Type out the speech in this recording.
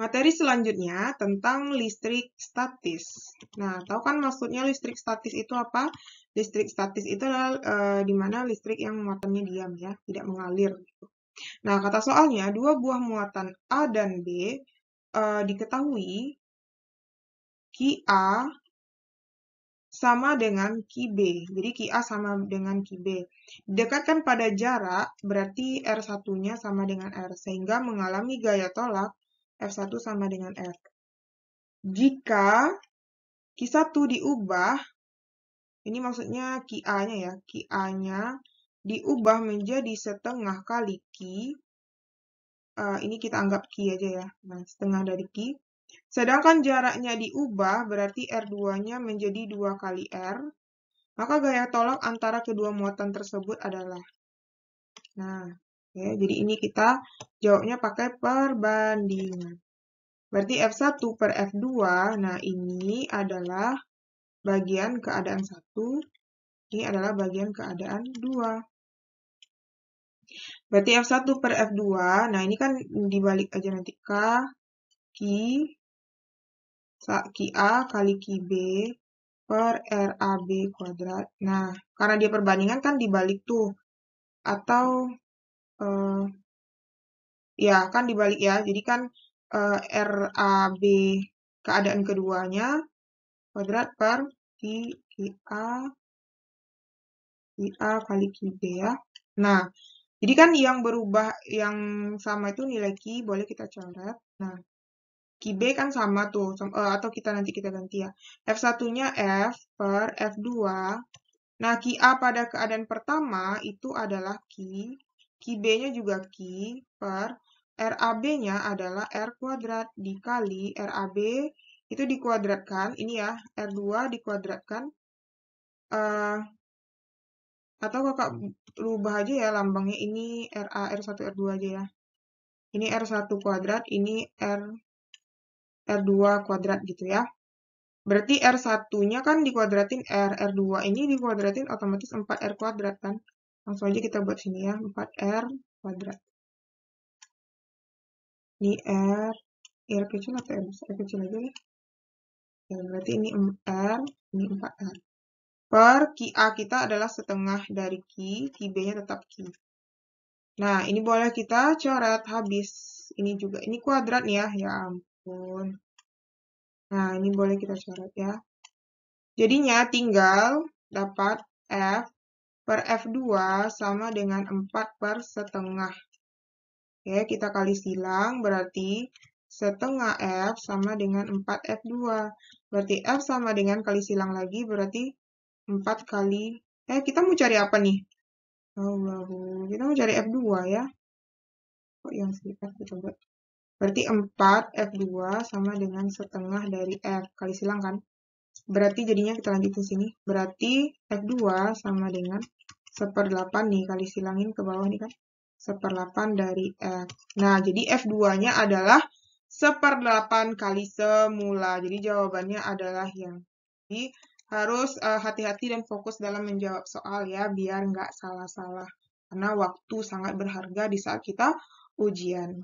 Materi selanjutnya tentang listrik statis. Nah, tahu kan maksudnya listrik statis itu apa? Listrik statis itu adalah e, di mana listrik yang muatannya diam ya, tidak mengalir. Gitu. Nah, kata soalnya dua buah muatan A dan B e, diketahui Ki A sama dengan Ki B. Jadi Ki A sama dengan Ki B. Dekatkan pada jarak berarti R1-nya sama dengan R sehingga mengalami gaya tolak f 1 sama dengan R. Jika Q1 diubah, ini maksudnya QA-nya ya, QA-nya diubah menjadi setengah kali Q. Uh, eh, ini kita anggap Q aja ya, nah, setengah dari Q. Sedangkan jaraknya diubah, berarti R2-nya menjadi 2 kali R. Maka gaya tolak antara kedua muatan tersebut adalah. Nah, Ya, jadi ini kita jawabnya pakai perbandingan. Berarti F1 per F2, nah ini adalah bagian keadaan 1, ini adalah bagian keadaan 2. Berarti F1 per F2, nah ini kan dibalik aja nanti K, Ki, Ki A kali Ki B per RAB kuadrat. Nah, karena dia perbandingan kan dibalik tuh. Atau uh, ya kan dibalik ya. Jadi kan eh, RAB keadaan keduanya kuadrat per I, IA, A kali QB ya. Nah, jadi kan yang berubah yang sama itu nilai Q boleh kita coret. Nah, QB kan sama tuh sama, uh, eh, atau kita nanti kita ganti ya. f satunya F per F2. Nah, QA pada keadaan pertama itu adalah Q b nya juga Ki per RAB-nya adalah R kuadrat dikali RAB itu dikuadratkan, ini ya, R2 dikuadratkan, uh, atau kakak hmm. rubah aja ya lambangnya ini RA, R1, R2 aja ya. Ini R1 kuadrat, ini R, R2 kuadrat gitu ya. Berarti R1-nya kan dikuadratin R, R2 ini dikuadratin otomatis 4R kuadrat kan langsung aja kita buat sini ya 4R kuadrat ini R ya, R kecil atau R besar R kecil aja ya ya berarti ini R ini 4R per Ki A kita adalah setengah dari Ki Ki B nya tetap Ki nah ini boleh kita coret habis ini juga ini kuadrat nih ya ya ampun nah ini boleh kita coret ya jadinya tinggal dapat F per F2 sama dengan 4 per setengah. Oke, kita kali silang, berarti setengah F sama dengan 4 F2. Berarti F sama dengan kali silang lagi, berarti 4 kali... Eh, kita mau cari apa nih? Allahu, kita mau cari F2 ya. Kok yang sedikit F buat. Berarti 4 F2 sama dengan setengah dari F. Kali silang kan? Berarti jadinya kita lanjut ke sini. Berarti F2 sama dengan seperdelapan nih kali silangin ke bawah nih kan. Seperdelapan dari F. Nah, jadi F2-nya adalah seperdelapan kali semula. Jadi jawabannya adalah yang di harus eh, hati-hati uh, hati -hati dan fokus dalam menjawab soal ya biar nggak salah-salah karena waktu sangat berharga di saat kita ujian.